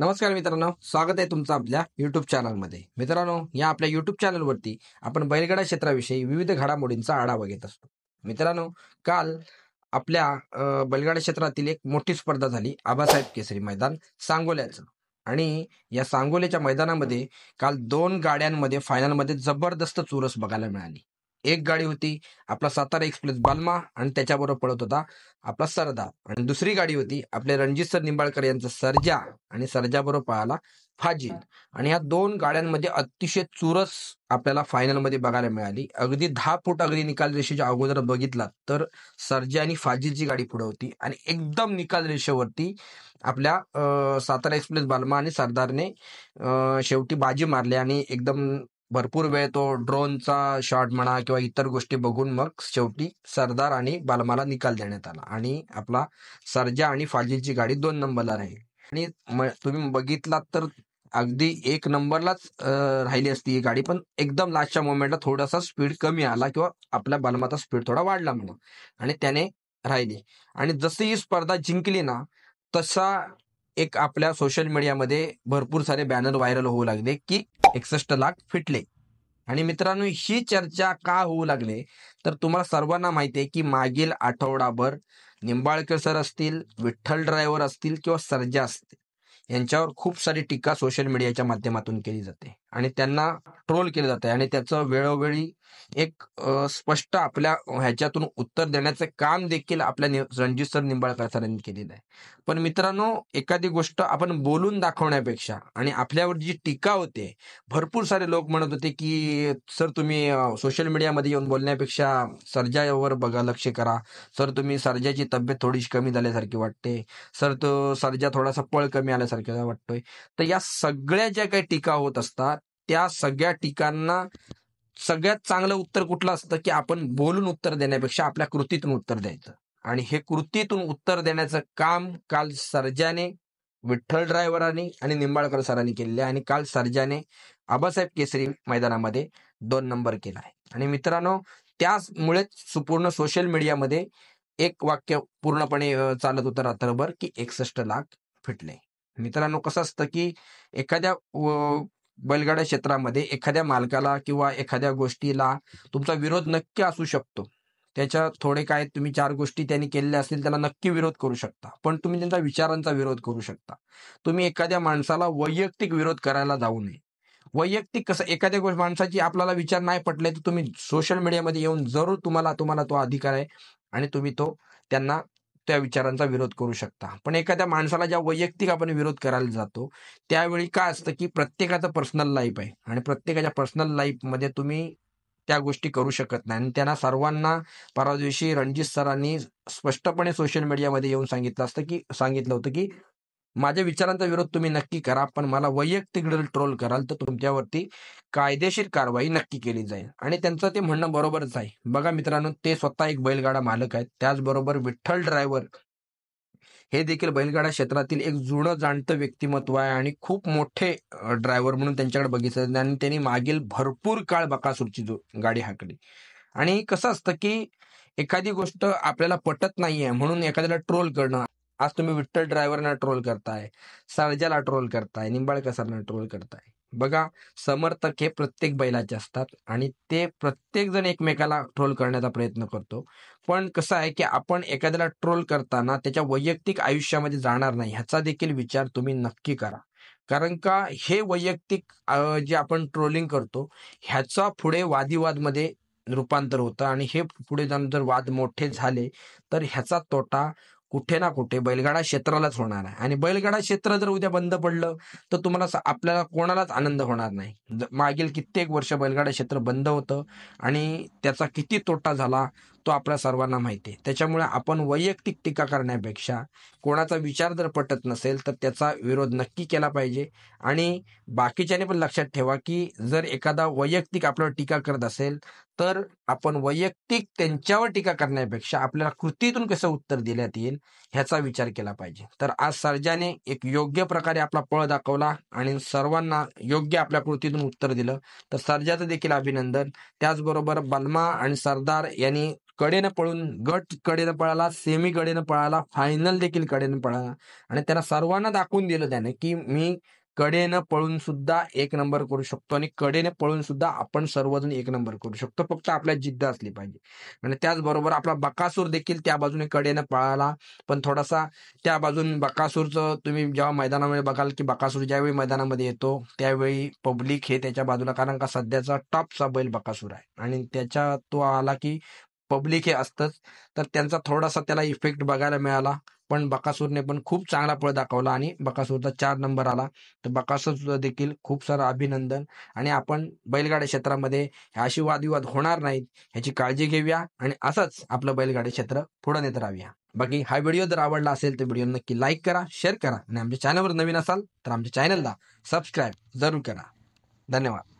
नमस्कार मित्रांनो स्वागत आहे तुमचं आपल्या युट्यूब चॅनलमध्ये मित्रांनो या आपल्या युट्यूब चॅनलवरती आपण बैलगाडा क्षेत्राविषयी विविध घडामोडींचा आढावा घेत असतो मित्रांनो काल आपल्या बैलगाडा क्षेत्रातील एक मोठी स्पर्धा झाली आबासाहेब केसरी मैदान सांगोल्याचं आणि या सांगोल्याच्या मैदानामध्ये काल दोन गाड्यांमध्ये फायनलमध्ये जबरदस्त चुरस बघायला मिळाली एक गाडी होती आपला सातारा एक्सप्रेस बालमा आणि त्याच्याबरोबर पळत होता आपला सरदार आणि दुसरी गाडी होती आपले रणजित सर निंबाळकर यांचा सर्जा आणि बरोबर पळाला फाजिल आणि ह्या दोन गाड्यांमध्ये अतिशय चुरस आपल्याला फायनलमध्ये बघायला मिळाली अगदी दहा फूट अगदी निकाल रेषेच्या अगोदर बघितला तर सर्जा आणि फाजिलची गाडी पुढे होती आणि एकदम निकाल रेषेवरती आपल्या सातारा एक्सप्रेस बालमा आणि सरदारने शेवटी बाजी मारली आणि एकदम भरपूर वेळ तो ड्रोनचा शॉट म्हणा किंवा इतर गोष्टी बघून मग शेवटी सरदार आणि बालमाला निकाल देण्यात आला आणि आपला सरजा आणि फाजीची गाडी दोन नंबरला राहील आणि तुम्ही बघितलात तर अगदी एक नंबरलाच राहिली असती ही गाडी पण एकदम लास्टच्या मोमेंटला थोडासा स्पीड कमी आला किंवा आपल्या बालमाचा स्पीड थोडा वाढला म्हणून आणि त्याने राहिली आणि जशी ही स्पर्धा जिंकली ना तसा एक आपल्या सोशल मीडियामध्ये भरपूर सारे बॅनर व्हायरल होऊ लागले की एकसष्ट लाख फिटले आणि मित्रांनो ही चर्चा का होऊ लागली तर तुम्हाला सर्वांना माहिती आहे की मागील आठवडाभर निंबाळकर सर असतील विठ्ठल ड्रायव्हर असतील किंवा सर्जा असतील यांच्यावर खूप सारी टीका सोशल मीडियाच्या माध्यमातून केली जाते आणि त्यांना ट्रोल केलं जात आणि त्याचं वेळोवेळी एक स्पष्ट आपल्या ह्याच्यातून उत्तर देण्याचं काम देखील आपल्या रणजित सर निंबाळकर सरांनी केलेलं आहे पण मित्रांनो एखादी गोष्ट आपण बोलून दाखवण्यापेक्षा आणि आपल्यावर जी टीका होते भरपूर सारे लोक म्हणत होते की सर तुम्ही सोशल मीडियामध्ये येऊन बोलण्यापेक्षा सर्जावर बघा लक्ष करा सर तुम्ही सर्जाची तब्येत थोडीशी कमी झाल्यासारखी वाटते सर तो सर्जा थोडासा पळ कमी आल्यासारखा वाटतोय तर या सगळ्या ज्या काही टीका होत असतात त्या सगळ्या ठिकाणांना सगळ्यात चांगलं उत्तर कुठलं असतं की आपण बोलून उत्तर देण्यापेक्षा आपल्या कृतीतून उत्तर द्यायचं आणि हे कृतीतून उत्तर देण्याचं काम काल सर्जाने विठ्ठल ड्रायव्हरांनी आणि निंबाळकर सरांनी केलेले आणि काल सर्जाने आबासाहेब केसरी मैदानामध्ये दोन नंबर केला आहे आणि मित्रांनो त्याचमुळेच संपूर्ण सोशल मीडियामध्ये एक वाक्य पूर्णपणे चालत होतं रात्रभर की एकसष्ट लाख फिटले मित्रांनो कसं असतं की एखाद्या बैलगाड्या क्षेत्रामध्ये एखाद्या मालकाला किंवा एखाद्या गोष्टीला तुमचा विरोध नक्की असू शकतो त्याच्या थोडे काय तुम्ही चार गोष्टी त्यांनी केलेल्या असतील त्याला नक्की विरोध करू शकता पण तुम्ही त्यांचा विचारांचा विरोध करू शकता तुम्ही एखाद्या माणसाला वैयक्तिक विरोध करायला जाऊ नये वैयक्तिक कसं एखाद्या गोष्ट माणसाची आपल्याला विचार नाही पटले तर तुम्ही सोशल मीडियामध्ये येऊन जरूर तुम्हाला तुम्हाला तो अधिकार आहे आणि तुम्ही तो त्यांना त्या विचारांचा विरोध करू शकता पण एखाद्या माणसाला ज्या वैयक्तिक आपण विरोध करायला जातो त्यावेळी काय असतं की प्रत्येकाचं पर्सनल लाईफ आहे आणि प्रत्येकाच्या पर्सनल लाईफमध्ये तुम्ही त्या गोष्टी करू शकत नाही आणि त्यांना सर्वांना परवा दिवशी रणजित सरांनी स्पष्टपणे सोशल मीडियामध्ये येऊन सांगितलं असतं की सांगितलं होतं की माझ्या विचारांचा विरोध तुम्ही नक्की करा पण मला वैयक्तिक ट्रोल कराल तर तुमच्यावरती कायदेशीर कारवाई नक्की केली जाईल आणि त्यांचं ते म्हणणं बरोबरच आहे बघा मित्रांनो ते स्वतः एक बैलगाडा मालक आहेत त्याचबरोबर विठ्ठल ड्रायव्हर हे देखील बैलगाडा क्षेत्रातील एक जुनं जाणतं व्यक्तिमत्व आहे आणि खूप मोठे ड्रायव्हर म्हणून त्यांच्याकडे बघितलं आणि त्यांनी मागील भरपूर काळ बकासूरची गाडी हाकली आणि कसं असतं की एखादी गोष्ट आपल्याला पटत नाहीये म्हणून एखाद्याला ट्रोल करणं आज तुम्ही विठ्ठल ड्रायव्हरना ट्रोल करताय सरजाला ट्रोल करताय निंबाळकर सरना ट्रोल करताय बघा समर्थक हे प्रत्येक बैलाचे असतात आणि ते प्रत्येक जण एकमेकाला ट्रोल करण्याचा प्रयत्न करतो पण कसं आहे की आपण एखाद्याला ट्रोल करताना त्याच्या वैयक्तिक आयुष्यामध्ये जाणार नाही ह्याचा देखील विचार तुम्ही नक्की करा कारण का हे वैयक्तिक जे आपण ट्रोलिंग करतो ह्याचा पुढे मध्ये रूपांतर होतं आणि हे पुढे जाऊन जर वाद मोठे झाले तर ह्याचा तोटा कुठे ना कुठे बैलगाडा क्षेत्रालाच होणार आहे आणि बैलगाडा क्षेत्र जर उद्या बंद पडलं तर तुम्हाला आपल्याला कोणालाच आनंद होणार नाही मागील कित्येक वर्ष बैलगाडा क्षेत्र बंद होतं आणि त्याचा किती तोटा झाला तो आपल्या सर्वांना माहिती आहे त्याच्यामुळे आपण वैयक्तिक टीका करण्यापेक्षा कोणाचा विचार जर पटत नसेल तर त्याचा विरोध नक्की केला पाहिजे आणि बाकीच्याने पण लक्षात ठेवा की जर एखादा वैयक्तिक आपल्यावर टीका करत असेल तर आपण वैयक्तिक त्यांच्यावर टीका करण्यापेक्षा आपल्याला कृतीतून कसं उत्तर दिल्यात येईल ह्याचा विचार केला पाहिजे तर आज सर्जाने एक योग्य प्रकारे आपला पळ दाखवला आणि सर्वांना योग्य आपल्या कृतीतून उत्तर दिलं तर सर्जाचं देखील अभिनंदन त्याचबरोबर बलमा आणि सरदार यांनी कडेनं पळून गट कडेनं पळाला सेमी कडेनं पळाला फायनल देखील कडेनं पळाला आणि त्यांना सर्वांना दाखवून दिलं त्याने की मी कडेनं पळून सुद्धा एक नंबर करू शकतो आणि कडेनं पळून सुद्धा आपण सर्वजण एक नंबर करू शकतो फक्त आपल्या जिद्द असली पाहिजे आणि त्याचबरोबर आपला बकासूर देखील त्या बाजूने कडेनं पळाला पण थोडासा त्या बाजून बकासूरचं तुम्ही जेव्हा मैदानामध्ये बघाल की बकासूर ज्यावेळी मैदानामध्ये येतो त्यावेळी पब्लिक हे त्याच्या बाजूला कारण का सध्याचा टॉपचा बैल बकासूर आहे आणि त्याच्या तो आला की पब्लिक हे असतंच तर त्यांचा थोडासा त्याला इफेक्ट बघायला मिळाला पण बकासूरने पण खूप चांगला पळ दाखवला आणि बकासूरचा चार नंबर आला तर बकासूर देखील खूप सारं अभिनंदन आणि आपण बैलगाडी क्षेत्रामध्ये अशी वादविवाद होणार नाहीत ह्याची काळजी घेऊया आणि असंच आपलं बैलगाडी क्षेत्र पुढे नेत राहूया बाकी हा व्हिडिओ जर आवडला असेल तर व्हिडिओ नक्की लाईक करा शेअर करा आणि आमच्या चॅनलवर नवीन असाल तर आमच्या चॅनलला सबस्क्राईब जरूर करा धन्यवाद